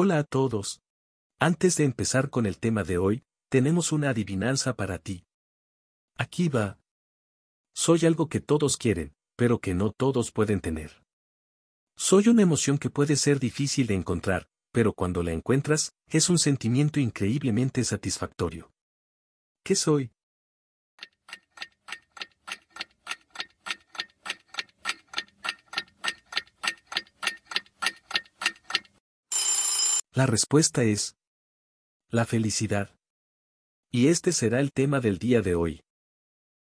Hola a todos. Antes de empezar con el tema de hoy, tenemos una adivinanza para ti. Aquí va. Soy algo que todos quieren, pero que no todos pueden tener. Soy una emoción que puede ser difícil de encontrar, pero cuando la encuentras, es un sentimiento increíblemente satisfactorio. ¿Qué soy? La respuesta es la felicidad. Y este será el tema del día de hoy.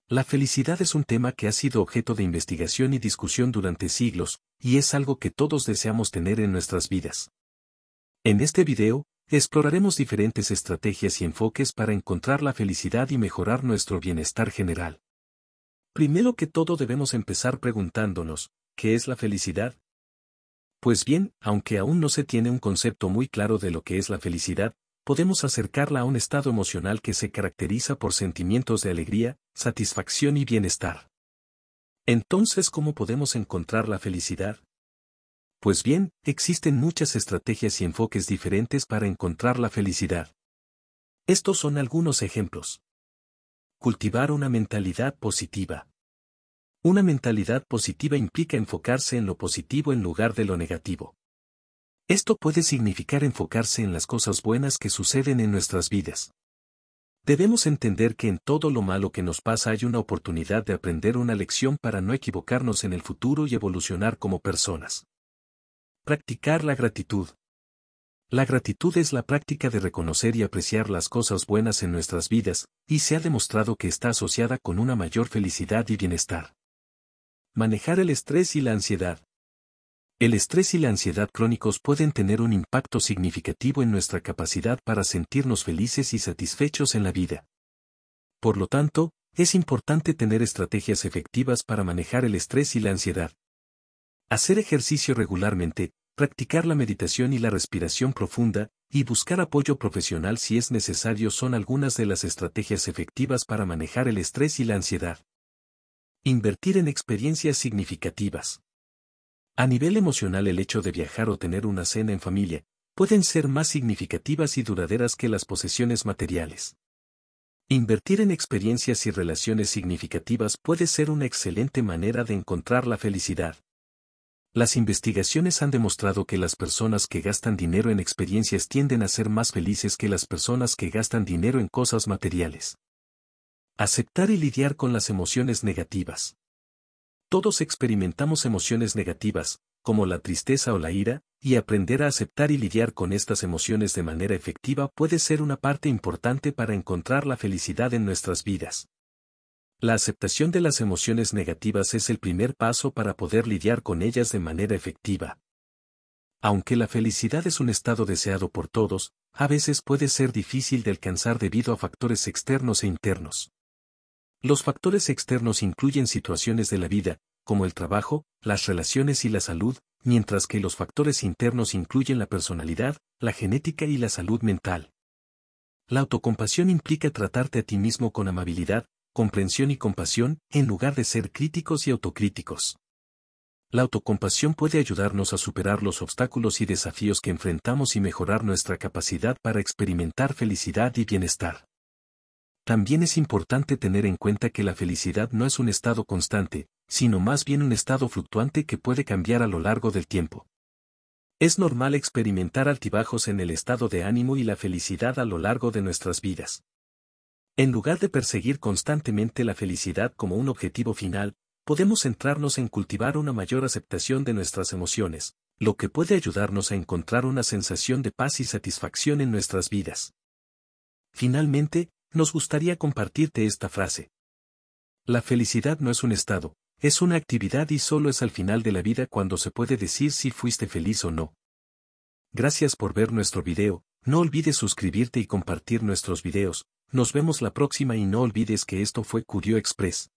La felicidad es un tema que ha sido objeto de investigación y discusión durante siglos, y es algo que todos deseamos tener en nuestras vidas. En este video, exploraremos diferentes estrategias y enfoques para encontrar la felicidad y mejorar nuestro bienestar general. Primero que todo debemos empezar preguntándonos, ¿qué es la felicidad? Pues bien, aunque aún no se tiene un concepto muy claro de lo que es la felicidad, podemos acercarla a un estado emocional que se caracteriza por sentimientos de alegría, satisfacción y bienestar. Entonces, ¿cómo podemos encontrar la felicidad? Pues bien, existen muchas estrategias y enfoques diferentes para encontrar la felicidad. Estos son algunos ejemplos. Cultivar una mentalidad positiva. Una mentalidad positiva implica enfocarse en lo positivo en lugar de lo negativo. Esto puede significar enfocarse en las cosas buenas que suceden en nuestras vidas. Debemos entender que en todo lo malo que nos pasa hay una oportunidad de aprender una lección para no equivocarnos en el futuro y evolucionar como personas. Practicar la gratitud. La gratitud es la práctica de reconocer y apreciar las cosas buenas en nuestras vidas, y se ha demostrado que está asociada con una mayor felicidad y bienestar. Manejar el estrés y la ansiedad. El estrés y la ansiedad crónicos pueden tener un impacto significativo en nuestra capacidad para sentirnos felices y satisfechos en la vida. Por lo tanto, es importante tener estrategias efectivas para manejar el estrés y la ansiedad. Hacer ejercicio regularmente, practicar la meditación y la respiración profunda, y buscar apoyo profesional si es necesario son algunas de las estrategias efectivas para manejar el estrés y la ansiedad. Invertir en experiencias significativas. A nivel emocional el hecho de viajar o tener una cena en familia pueden ser más significativas y duraderas que las posesiones materiales. Invertir en experiencias y relaciones significativas puede ser una excelente manera de encontrar la felicidad. Las investigaciones han demostrado que las personas que gastan dinero en experiencias tienden a ser más felices que las personas que gastan dinero en cosas materiales. Aceptar y lidiar con las emociones negativas. Todos experimentamos emociones negativas, como la tristeza o la ira, y aprender a aceptar y lidiar con estas emociones de manera efectiva puede ser una parte importante para encontrar la felicidad en nuestras vidas. La aceptación de las emociones negativas es el primer paso para poder lidiar con ellas de manera efectiva. Aunque la felicidad es un estado deseado por todos, a veces puede ser difícil de alcanzar debido a factores externos e internos. Los factores externos incluyen situaciones de la vida, como el trabajo, las relaciones y la salud, mientras que los factores internos incluyen la personalidad, la genética y la salud mental. La autocompasión implica tratarte a ti mismo con amabilidad, comprensión y compasión, en lugar de ser críticos y autocríticos. La autocompasión puede ayudarnos a superar los obstáculos y desafíos que enfrentamos y mejorar nuestra capacidad para experimentar felicidad y bienestar. También es importante tener en cuenta que la felicidad no es un estado constante, sino más bien un estado fluctuante que puede cambiar a lo largo del tiempo. Es normal experimentar altibajos en el estado de ánimo y la felicidad a lo largo de nuestras vidas. En lugar de perseguir constantemente la felicidad como un objetivo final, podemos centrarnos en cultivar una mayor aceptación de nuestras emociones, lo que puede ayudarnos a encontrar una sensación de paz y satisfacción en nuestras vidas. Finalmente, nos gustaría compartirte esta frase. La felicidad no es un estado, es una actividad y solo es al final de la vida cuando se puede decir si fuiste feliz o no. Gracias por ver nuestro video, no olvides suscribirte y compartir nuestros videos, nos vemos la próxima y no olvides que esto fue Curio Express.